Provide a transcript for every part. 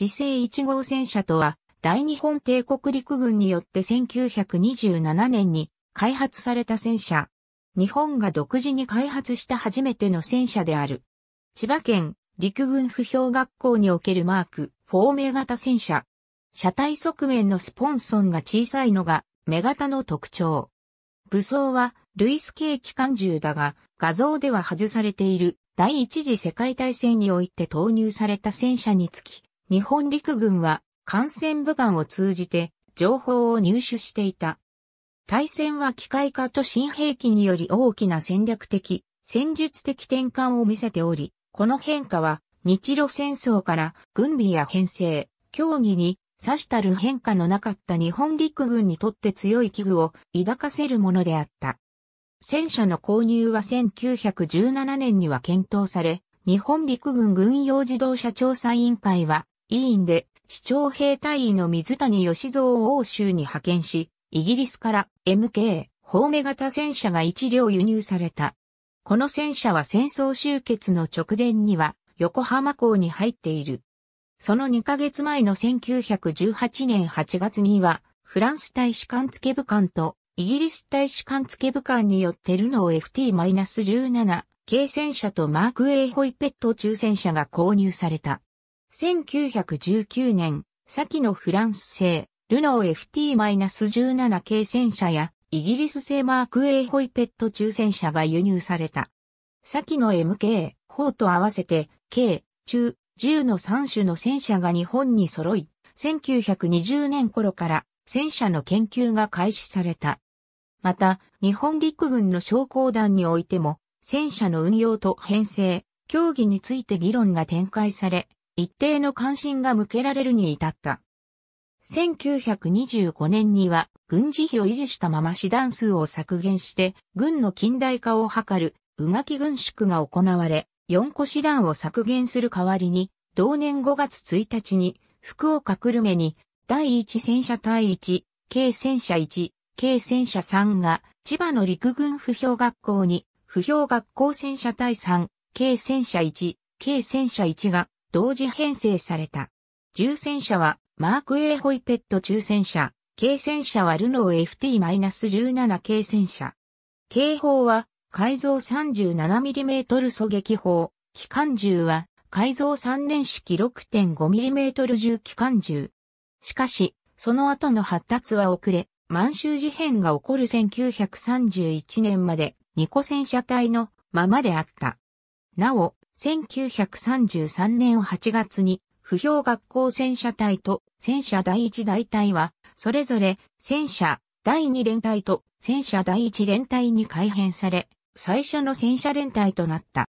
姿勢1号戦車とは、大日本帝国陸軍によって1927年に開発された戦車。日本が独自に開発した初めての戦車である。千葉県陸軍不評学校におけるマーク、フォーメ型戦車。車体側面のスポンソンが小さいのが、目型の特徴。武装は、ルイス系機関銃だが、画像では外されている第一次世界大戦において投入された戦車につき、日本陸軍は艦船部艦を通じて情報を入手していた。対戦は機械化と新兵器により大きな戦略的、戦術的転換を見せており、この変化は日露戦争から軍備や編成、競技に差したる変化のなかった日本陸軍にとって強い危惧を抱かせるものであった。戦車の購入は1917年には検討され、日本陸軍軍用自動車調査委員会は委員で、市長兵隊員の水谷義蔵を欧州に派遣し、イギリスから MK、ホーメ型戦車が一両輸入された。この戦車は戦争終結の直前には横浜港に入っている。その2ヶ月前の1918年8月には、フランス大使館付部官とイギリス大使館付部官によってルノー FT-17 軽戦車とマーク A ホイペット中戦車が購入された。1919年、先のフランス製、ルノー FT-17 系戦車や、イギリス製マーク A ホイペット中戦車が輸入された。先の MK、砲と合わせて、K、中、10の3種の戦車が日本に揃い、1920年頃から戦車の研究が開始された。また、日本陸軍の将校団においても、戦車の運用と編成、競技について議論が展開され、一定の関心が向けられるに至った。1925年には軍事費を維持したまま師団数を削減して軍の近代化を図るうがき軍縮が行われ4個師団を削減する代わりに同年5月1日に福岡久留米に第1戦車隊1、軽戦車1、軽戦車3が千葉の陸軍不評学校に不評学校戦車隊3、軽戦車1、軽戦車1が同時編成された。重戦車はマーク A ホイペット中戦車、軽戦車はルノー FT-17 軽戦車。警報は改造 37mm 狙撃砲、機関銃は改造3連式 6.5mm 銃機関銃。しかし、その後の発達は遅れ、満州事変が起こる1931年まで、二個戦車隊のままであった。なお、1933年8月に、不評学校戦車隊と戦車第一大隊は、それぞれ戦車第二連隊と戦車第一連隊に改編され、最初の戦車連隊となった。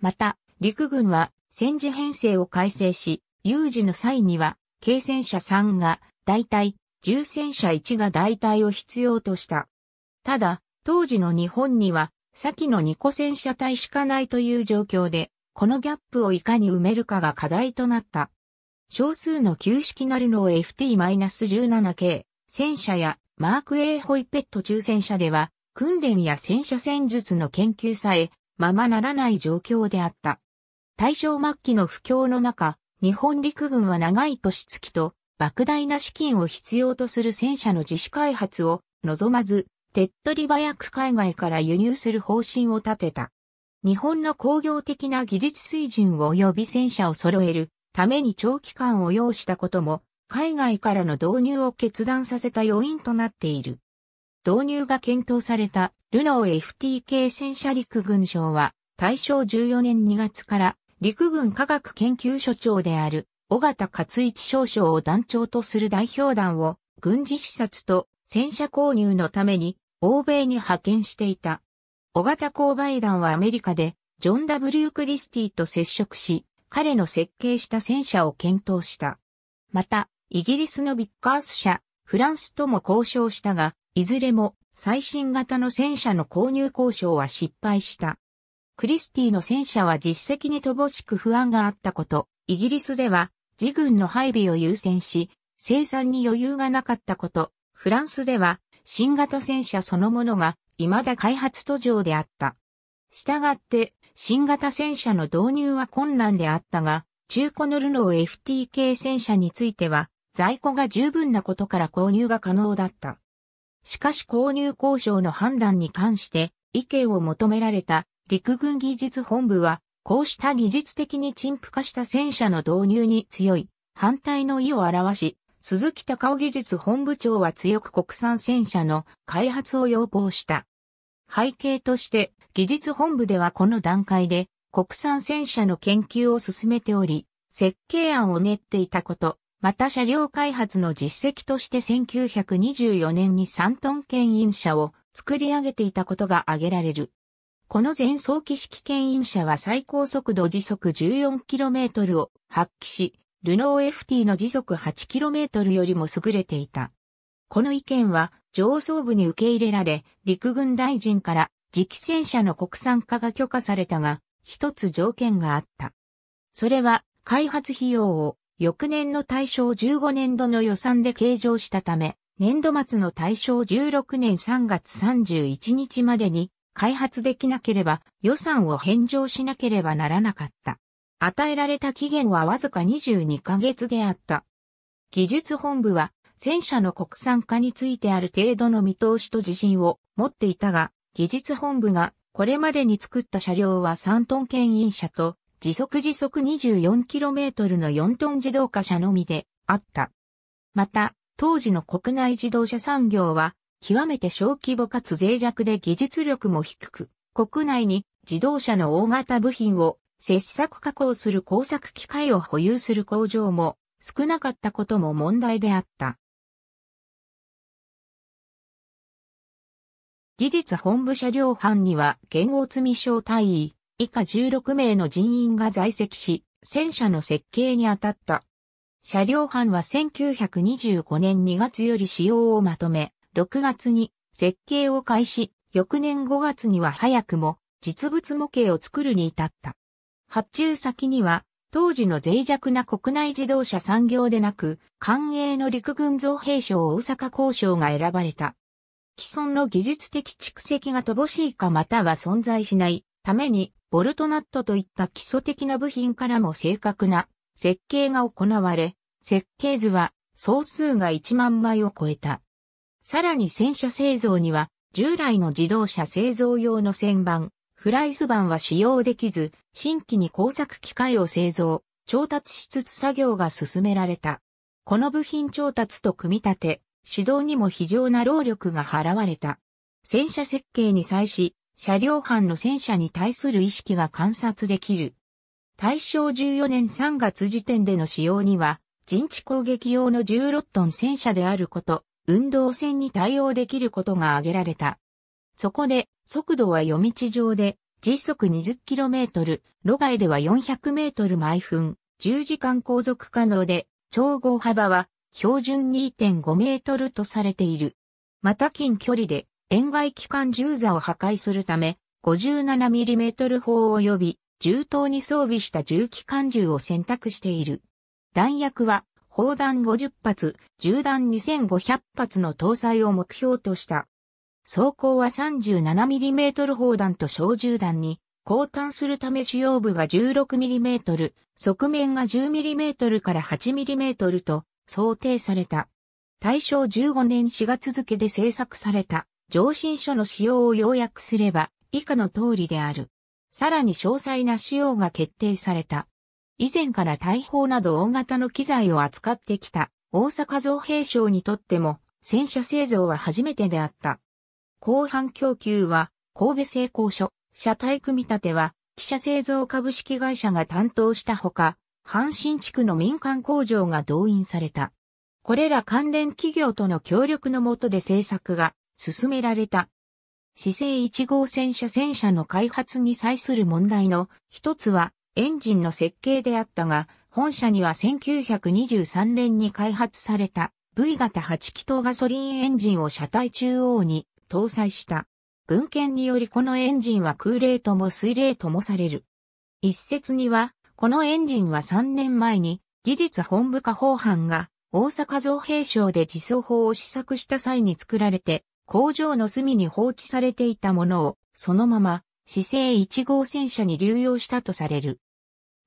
また、陸軍は戦時編成を改正し、有事の際には、軽戦車3が大隊、重戦車1が大隊を必要とした。ただ、当時の日本には、先の2個戦車隊しかないという状況で、このギャップをいかに埋めるかが課題となった。少数の旧式ナルノー FT-17 k 戦車やマーク A ホイペット中戦車では、訓練や戦車戦術の研究さえ、ままならない状況であった。大正末期の不況の中、日本陸軍は長い年月と、莫大な資金を必要とする戦車の自主開発を望まず、手っ取り早く海外から輸入する方針を立てた。日本の工業的な技術水準及び戦車を揃えるために長期間を要したことも、海外からの導入を決断させた要因となっている。導入が検討されたルノー FTK 戦車陸軍省は、大正14年2月から陸軍科学研究所長である小形勝一少将を団長とする代表団を軍事視察と戦車購入のために欧米に派遣していた。小型購買団はアメリカで、ジョン・ W・ クリスティと接触し、彼の設計した戦車を検討した。また、イギリスのビッカース社、フランスとも交渉したが、いずれも最新型の戦車の購入交渉は失敗した。クリスティの戦車は実績に乏しく不安があったこと、イギリスでは自軍の配備を優先し、生産に余裕がなかったこと、フランスでは新型戦車そのものが未だ開発途上であった。したがって、新型戦車の導入は困難であったが、中古のルノー FTK 戦車については、在庫が十分なことから購入が可能だった。しかし購入交渉の判断に関して意見を求められた陸軍技術本部は、こうした技術的に陳腐化した戦車の導入に強い反対の意を表し、鈴木隆夫技術本部長は強く国産戦車の開発を要望した。背景として、技術本部ではこの段階で、国産戦車の研究を進めており、設計案を練っていたこと、また車両開発の実績として1924年に3トン牽引車を作り上げていたことが挙げられる。この前早期式牽引車は最高速度時速 14km を発揮し、ルノー FT の時速 8km よりも優れていた。この意見は上層部に受け入れられ、陸軍大臣から直戦車の国産化が許可されたが、一つ条件があった。それは、開発費用を翌年の対象15年度の予算で計上したため、年度末の対象16年3月31日までに開発できなければ予算を返上しなければならなかった。与えられた期限はわずか22ヶ月であった。技術本部は戦車の国産化についてある程度の見通しと自信を持っていたが、技術本部がこれまでに作った車両は3トン牽引車と時速時速 24km の4トン自動化車のみであった。また、当時の国内自動車産業は極めて小規模かつ脆弱で技術力も低く、国内に自動車の大型部品を切削加工する工作機械を保有する工場も少なかったことも問題であった。技術本部車両班には、剣王積小隊員、以下16名の人員が在籍し、戦車の設計に当たった。車両班は1925年2月より使用をまとめ、6月に設計を開始、翌年5月には早くも実物模型を作るに至った。発注先には、当時の脆弱な国内自動車産業でなく、官営の陸軍造兵省大阪交渉が選ばれた。既存の技術的蓄積が乏しいかまたは存在しないために、ボルトナットといった基礎的な部品からも正確な設計が行われ、設計図は総数が1万枚を超えた。さらに戦車製造には、従来の自動車製造用の旋盤、フライス板は使用できず、新規に工作機械を製造、調達しつつ作業が進められた。この部品調達と組み立て、指導にも非常な労力が払われた。戦車設計に際し、車両班の戦車に対する意識が観察できる。大正14年3月時点での使用には、陣地攻撃用の16トン戦車であること、運動戦に対応できることが挙げられた。そこで、速度は夜道上で、時速 20km、路外では 400m 毎分、10時間航続可能で、超合幅は標準2.5メートルとされている。また近距離で円外機関銃座を破壊するため、5 7トル砲及び銃刀に装備した銃機関銃を選択している。弾薬は砲弾50発、銃弾2500発の搭載を目標とした。装甲は3 7トル砲弾と小銃弾に交換するため主要部が1 6トル、側面が1 0トルから8トルと想定された。大正15年4月付で制作された上申書の使用を要約すれば以下の通りである。さらに詳細な仕様が決定された。以前から大砲など大型の機材を扱ってきた大阪造兵省にとっても戦車製造は初めてであった。後半供給は神戸製鋼所、車体組み立ては汽車製造株式会社が担当したほか、阪神地区の民間工場が動員された。これら関連企業との協力のもとで製作が進められた。市政1号戦車戦車の開発に際する問題の一つはエンジンの設計であったが、本社には1923年に開発された V 型8気筒ガソリンエンジンを車体中央に搭載した。文献によりこのエンジンは空冷とも水冷ともされる。一説にはこのエンジンは3年前に技術本部下法班が大阪造兵省で自走砲を試作した際に作られて工場の隅に放置されていたものをそのまま姿勢1号戦車に流用したとされる。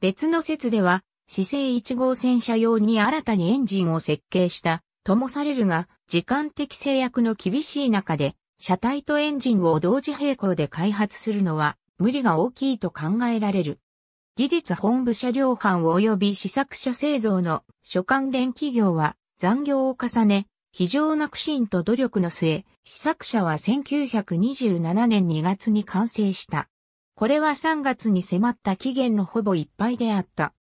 別の説では市政1号戦車用に新たにエンジンを設計したともされるが時間的制約の厳しい中で車体とエンジンを同時並行で開発するのは無理が大きいと考えられる。技術本部車両班及び試作車製造の所関連企業は残業を重ね、非常な苦心と努力の末、試作車は1927年2月に完成した。これは3月に迫った期限のほぼいっぱいであった。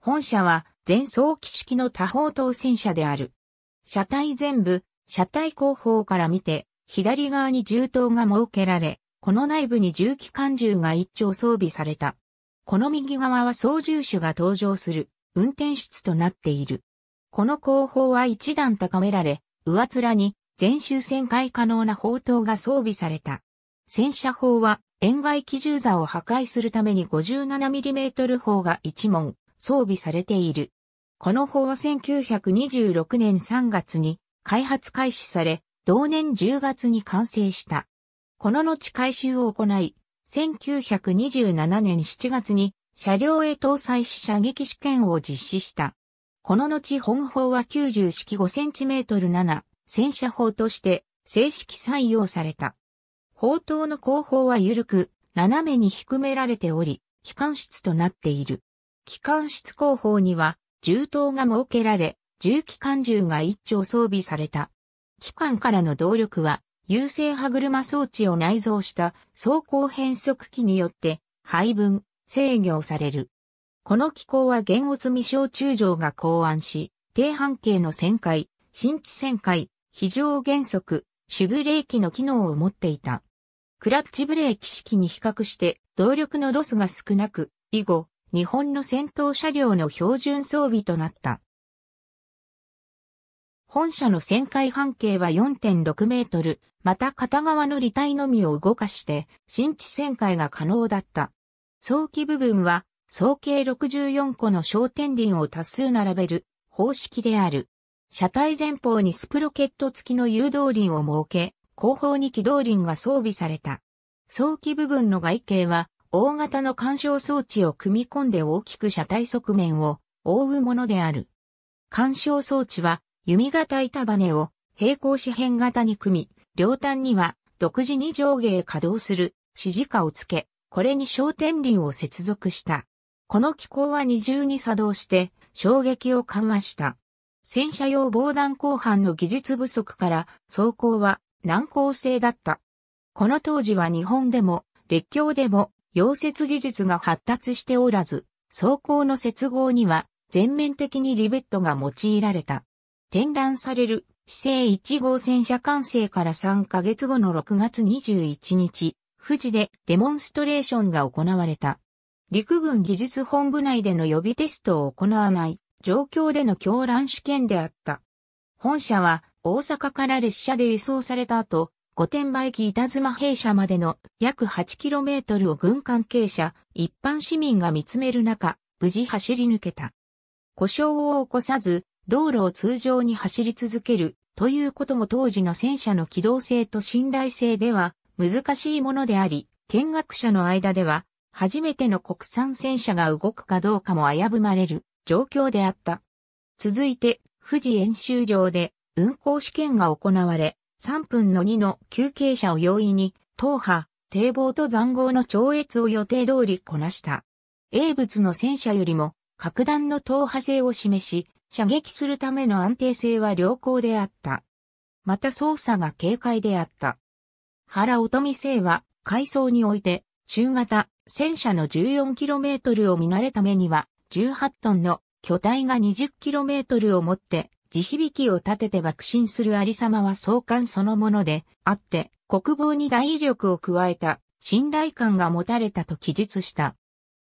本社は全装機式の多方当選車である。車体全部、車体後方から見て、左側に銃刀が設けられ、この内部に重機関銃が一丁装備された。この右側は操縦手が登場する運転室となっている。この後方は一段高められ、上面に全周旋回可能な砲塔が装備された。戦車砲は円外機銃座を破壊するために 57mm 砲が一門装備されている。この砲は1926年3月に開発開始され、同年10月に完成した。この後改修を行い、1927年7月に車両へ搭載し射撃試験を実施した。この後本砲は90式 5cm7 戦車砲として正式採用された。砲塔の後方は緩く斜めに低められており、機関室となっている。機関室後方には銃塔が設けられ、重機関銃が一丁装備された。機関からの動力は優勢歯車装置を内蔵した走行変速機によって配分、制御される。この機構は玄乙未小中将が考案し、低半径の旋回、新地旋回、非常減速、主ブレーキの機能を持っていた。クラッチブレーキ式に比較して動力のロスが少なく、以後、日本の戦闘車両の標準装備となった。本社の旋回半径は4.6メートル、また片側の履体のみを動かして新地旋回が可能だった。早期部分は総計64個の焦点輪を多数並べる方式である。車体前方にスプロケット付きの誘導輪を設け、後方に機動輪が装備された。早期部分の外形は大型の干渉装置を組み込んで大きく車体側面を覆うものである。干渉装置は弓形板バネを平行四辺型に組み、両端には独自に上下へ稼働する指示下をつけ、これに焦点輪を接続した。この機構は二重に作動して衝撃を緩和した。戦車用防弾後半の技術不足から走行は難航性だった。この当時は日本でも列強でも溶接技術が発達しておらず、走行の接合には全面的にリベットが用いられた。展覧される市政1号線車完成から3ヶ月後の6月21日、富士でデモンストレーションが行われた。陸軍技術本部内での予備テストを行わない状況での狂乱試験であった。本社は大阪から列車で輸送された後、御殿場駅板妻弊社までの約 8km を軍関係者、一般市民が見つめる中、無事走り抜けた。故障を起こさず、道路を通常に走り続けるということも当時の戦車の機動性と信頼性では難しいものであり、見学者の間では初めての国産戦車が動くかどうかも危ぶまれる状況であった。続いて、富士演習場で運行試験が行われ、3分の2の休憩車を容易に、踏破、堤防と残壕の超越を予定通りこなした。英物の戦車よりも、格段の踏破性を示し、射撃するための安定性は良好であった。また操作が軽快であった。原乙美製は、階層において、中型、戦車の 14km を見慣れためには、18トンの巨体が 20km を持って、地響きを立てて爆心するありさまは相関そのものであって、国防に大威力を加えた信頼感が持たれたと記述した。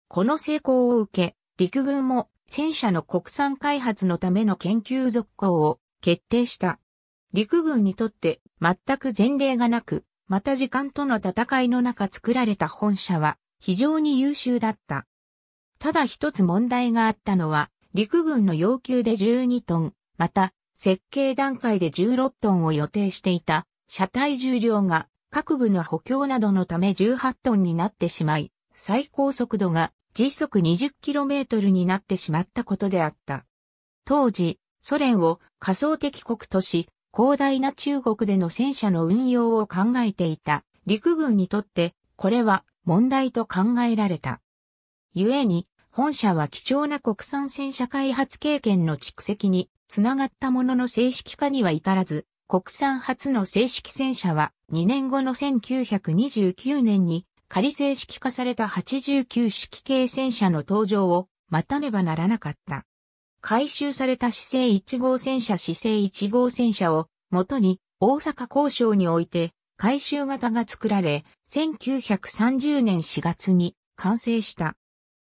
この成功を受け、陸軍も戦車の国産開発のための研究続行を決定した。陸軍にとって全く前例がなく、また時間との戦いの中作られた本社は非常に優秀だった。ただ一つ問題があったのは、陸軍の要求で12トン、また設計段階で16トンを予定していた車体重量が各部の補強などのため18トンになってしまい、最高速度が時速 20km になってしまったことであった。当時、ソ連を仮想敵国とし、広大な中国での戦車の運用を考えていた陸軍にとってこれは問題と考えられた。故に本社は貴重な国産戦車開発経験の蓄積につながったものの正式化には至らず、国産初の正式戦車は2年後の1929年に仮正式化された89式系戦車の登場を待たねばならなかった。回収された姿勢1号戦車姿勢1号戦車を元に大阪交渉において回収型が作られ、1930年4月に完成した。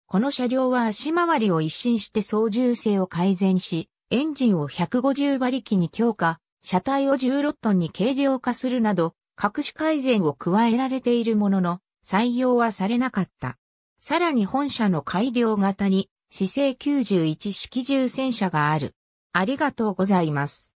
この車両は足回りを一新して操縦性を改善し、エンジンを150馬力に強化、車体を16トンに軽量化するなど、各種改善を加えられているものの、採用はされなかった。さらに本社の改良型に、姿勢91式重戦車がある。ありがとうございます。